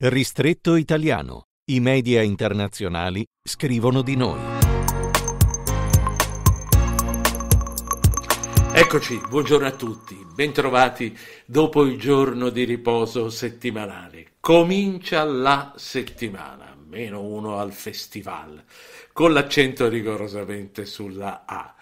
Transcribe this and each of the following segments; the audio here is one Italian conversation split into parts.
Ristretto italiano. I media internazionali scrivono di noi. Eccoci, buongiorno a tutti, bentrovati dopo il giorno di riposo settimanale. Comincia la settimana, meno uno al festival, con l'accento rigorosamente sulla A.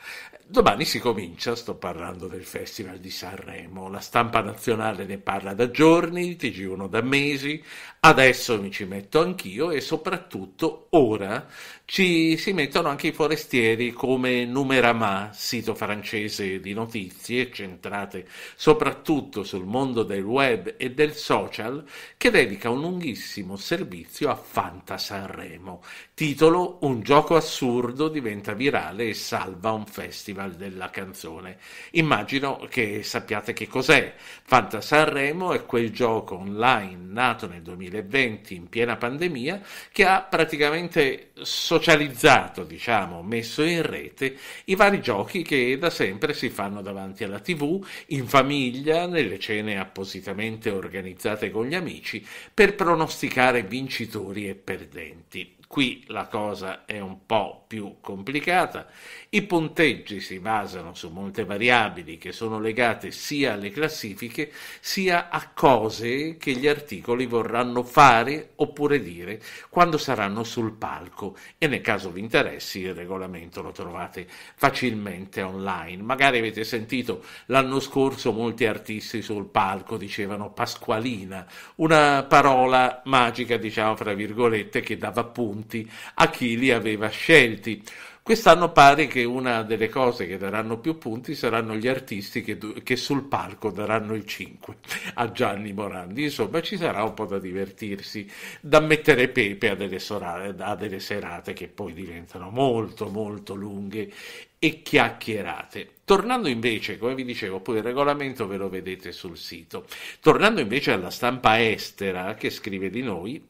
Domani si comincia, sto parlando del Festival di Sanremo, la stampa nazionale ne parla da giorni, il TG1 da mesi, adesso mi ci metto anch'io e soprattutto ora ci si mettono anche i forestieri come Numerama, sito francese di notizie centrate soprattutto sul mondo del web e del social, che dedica un lunghissimo servizio a Fanta Sanremo. Titolo Un gioco assurdo diventa virale e salva un festival Festival della Canzone. Immagino che sappiate che cos'è. Fanta Sanremo è quel gioco online nato nel 2020 in piena pandemia che ha praticamente socializzato, diciamo, messo in rete i vari giochi che da sempre si fanno davanti alla TV, in famiglia, nelle cene appositamente organizzate con gli amici per pronosticare vincitori e perdenti. Qui la cosa è un po' più complicata. I punteggi si basano su molte variabili che sono legate sia alle classifiche sia a cose che gli articoli vorranno fare oppure dire quando saranno sul palco e nel caso vi interessi il regolamento lo trovate facilmente online. Magari avete sentito l'anno scorso molti artisti sul palco dicevano Pasqualina, una parola magica diciamo fra virgolette che dava punto appunti a chi li aveva scelti. Quest'anno pare che una delle cose che daranno più punti saranno gli artisti che, che, sul palco daranno il 5 a Gianni Morandi. Insomma, ci sarà un po' da divertirsi, da mettere pepe a delle, sorale, a delle serate che poi diventano molto, molto lunghe e chiacchierate. Tornando invece, come vi dicevo, poi il regolamento ve lo vedete sul sito. Tornando invece alla stampa estera che scrive di noi,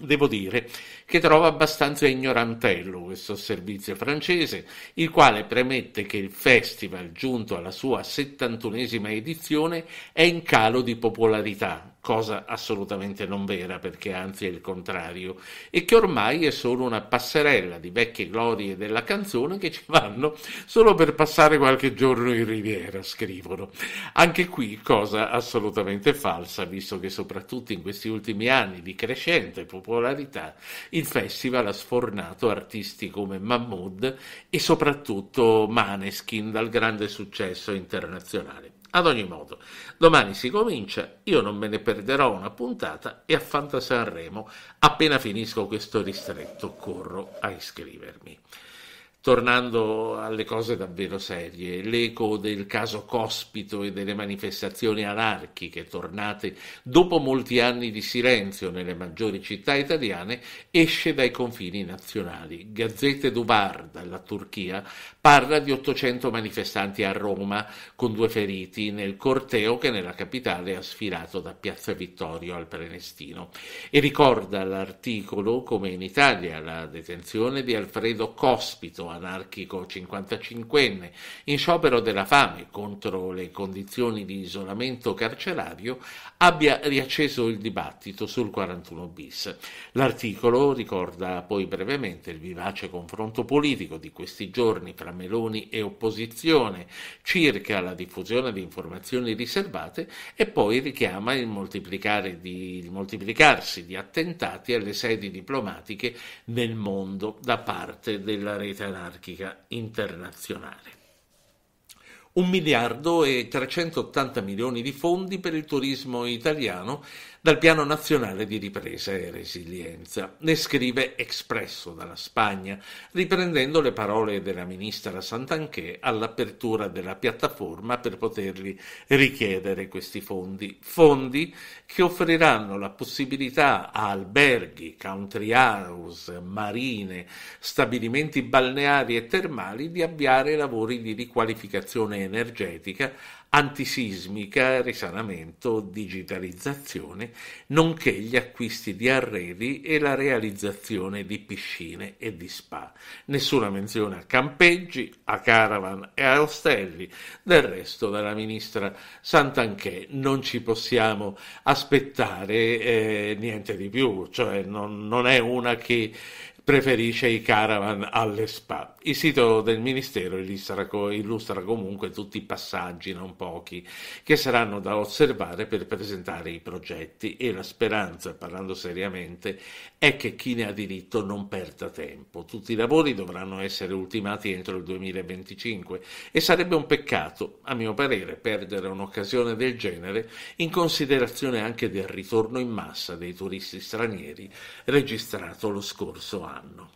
Devo dire che trovo abbastanza ignorantello questo servizio francese, il quale premette che il festival, giunto alla sua settantunesima edizione, è in calo di popolarità cosa assolutamente non vera perché anzi è il contrario, e che ormai è solo una passerella di vecchie glorie della canzone che ci vanno solo per passare qualche giorno in Riviera, scrivono. Anche qui cosa assolutamente falsa, visto che soprattutto in questi ultimi anni di crescente popolarità il festival ha sfornato artisti come Mahmoud e soprattutto Maneskin dal grande successo internazionale. Ad ogni modo, domani si comincia, io non me ne perderò una puntata e a Fanta Sanremo, appena finisco questo ristretto, corro a iscrivermi. Tornando alle cose davvero serie, l'eco del caso Cospito e delle manifestazioni anarchiche tornate dopo molti anni di silenzio nelle maggiori città italiane esce dai confini nazionali. Gazzette Duvar dalla Turchia parla di 800 manifestanti a Roma con due feriti nel corteo che nella capitale ha sfilato da Piazza Vittorio al Prenestino e ricorda l'articolo come in Italia la detenzione di Alfredo Cospito anarchico 55enne, in sciopero della fame contro le condizioni di isolamento carcerario, abbia riacceso il dibattito sul 41 bis. L'articolo ricorda poi brevemente il vivace confronto politico di questi giorni fra Meloni e opposizione circa la diffusione di informazioni riservate e poi richiama il, di, il moltiplicarsi di attentati alle sedi diplomatiche nel mondo da parte della rete anarchica anarchica internazionale. 1 miliardo e 380 milioni di fondi per il turismo italiano dal Piano Nazionale di Ripresa e Resilienza. Ne scrive Espresso dalla Spagna, riprendendo le parole della ministra Santanché all'apertura della piattaforma per poterli richiedere questi fondi. Fondi che offriranno la possibilità a alberghi, country house, marine, stabilimenti balneari e termali di avviare lavori di riqualificazione energetica, antisismica, risanamento, digitalizzazione, nonché gli acquisti di arredi e la realizzazione di piscine e di spa. Nessuna menzione a campeggi, a caravan e a ostelli. Del resto dalla ministra Santanchè non ci possiamo aspettare eh, niente di più, cioè non, non è una che preferisce i caravan alle spa. Il sito del Ministero illustra, illustra comunque tutti i passaggi, non pochi, che saranno da osservare per presentare i progetti e la speranza, parlando seriamente, è che chi ne ha diritto non perda tempo. Tutti i lavori dovranno essere ultimati entro il 2025 e sarebbe un peccato, a mio parere, perdere un'occasione del genere in considerazione anche del ritorno in massa dei turisti stranieri registrato lo scorso anno anno.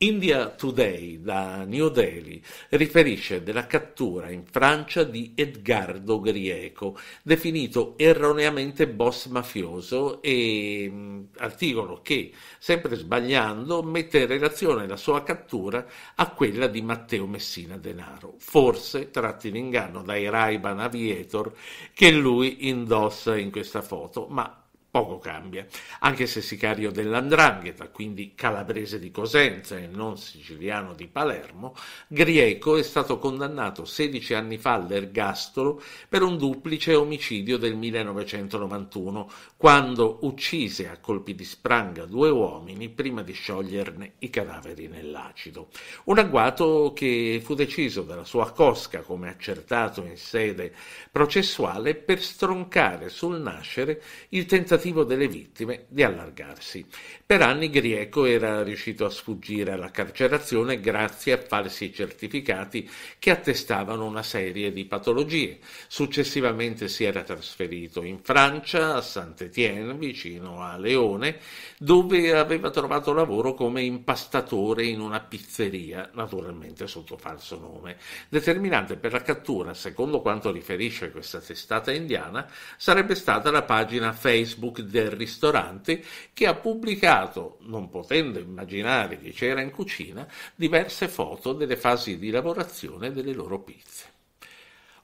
India Today da New Delhi riferisce della cattura in Francia di Edgardo Grieco, definito erroneamente boss mafioso e mm, articolo che, sempre sbagliando, mette in relazione la sua cattura a quella di Matteo Messina Denaro, forse tratti in inganno dai ray Aviator che lui indossa in questa foto, ma poco cambia, anche se sicario dell'Andrangheta, quindi calabrese di Cosenza e non siciliano di Palermo, Grieco è stato condannato 16 anni fa all'ergastolo per un duplice omicidio del 1991, quando uccise a colpi di spranga due uomini prima di scioglierne i cadaveri nell'acido. Un agguato che fu deciso dalla sua cosca, come accertato in sede processuale, per stroncare sul nascere il tentativo tentativo delle vittime di allargarsi. Per anni Grieco era riuscito a sfuggire alla carcerazione grazie a falsi certificati che attestavano una serie di patologie. Successivamente si era trasferito in Francia, a Saint-Étienne, vicino a Leone, dove aveva trovato lavoro come impastatore in una pizzeria, naturalmente sotto falso nome. Determinante per la cattura, secondo quanto riferisce questa testata indiana, sarebbe stata la pagina Facebook Facebook del ristorante che ha pubblicato, non potendo immaginare che c'era in cucina, diverse foto delle fasi di lavorazione delle loro pizze.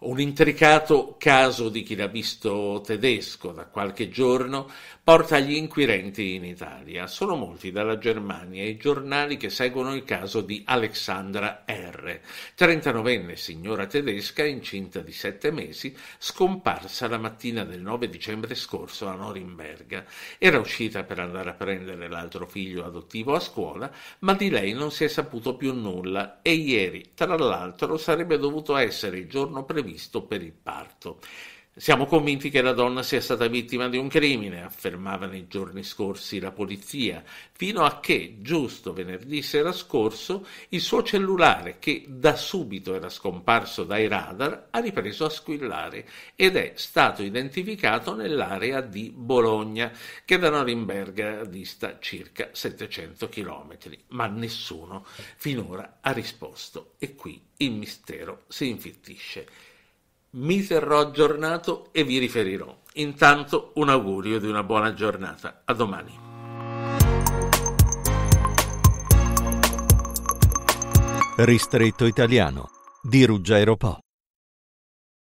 Un intricato caso di chilamisto tedesco da qualche giorno porta gli inquirenti in Italia. Sono molti dalla Germania i giornali che seguono il caso di Alexandra R., 39enne signora tedesca incinta di sette mesi, scomparsa la mattina del 9 dicembre scorso a Norimberga. Era uscita per andare a prendere l'altro figlio adottivo a scuola, ma di lei non si è saputo più nulla e ieri, tra l'altro, sarebbe dovuto essere il giorno previsto previsto per il parto. Siamo convinti che la donna sia stata vittima di un crimine, affermava nei giorni scorsi la polizia, fino a che, giusto venerdì sera scorso, il suo cellulare, che da subito era scomparso dai radar, ha ripreso a squillare ed è stato identificato nell'area di Bologna, che da Norimberga dista circa 700 km. Ma nessuno finora ha risposto e qui il mistero si infittisce mi terrò aggiornato e vi riferirò. Intanto un augurio di una buona giornata. A domani. Ristretto italiano di Ruggero Po.